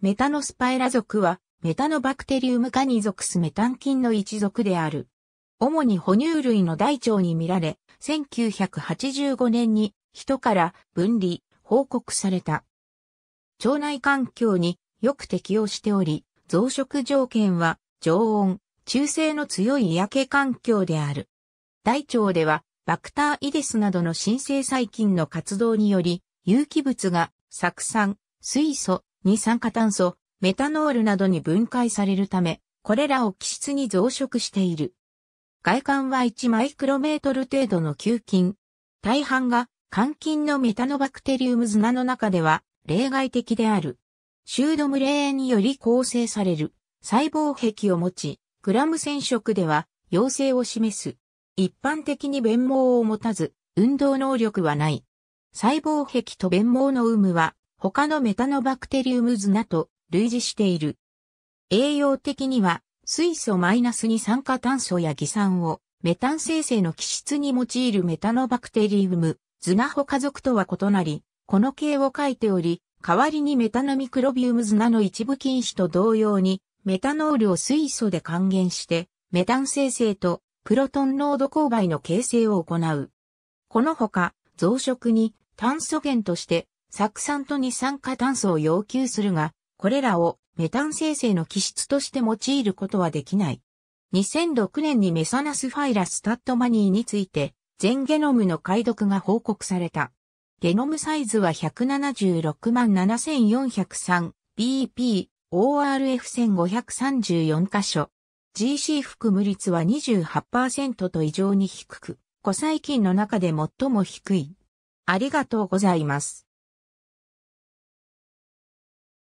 メタノスパエラ属は、メタノバクテリウム科に属すメタン菌の一属である。主に哺乳類の大腸に見られ、1985年に人から分離、報告された。腸内環境によく適応しており、増殖条件は常温、中性の強い嫌気環境である。大腸では、バクターイデスなどの新生細菌の活動により、有機物が酢酸、水素、二酸化炭素、メタノールなどに分解されるため、これらを気質に増殖している。外観は1マイクロメートル程度の球菌。大半が肝菌のメタノバクテリウム砂の中では例外的である。シュードム霊ーにより構成される細胞壁を持ち、グラム染色では陽性を示す。一般的に弁毛を持たず、運動能力はない。細胞壁と弁毛の有無は他のメタノバクテリウムズなと類似している。栄養的には水素マイナスに酸化炭素や偽酸をメタン生成の基質に用いるメタノバクテリウムズナホ家族とは異なり、この形を書いており、代わりにメタノミクロビウムズナの一部菌止と同様に、メタノールを水素で還元して、メタン生成とプロトン濃度勾配の形成を行う。このほか、増殖に炭素源として酢酸と二酸化炭素を要求するが、これらをメタン生成の基質として用いることはできない。2006年にメサナスファイラスタッドマニーについて、全ゲノムの解読が報告された。ゲノムサイズは176万 7403BP、ORF1534 箇所。GC 含む率は28%と異常に低く、古細菌の中で最も低い。ありがとうございます。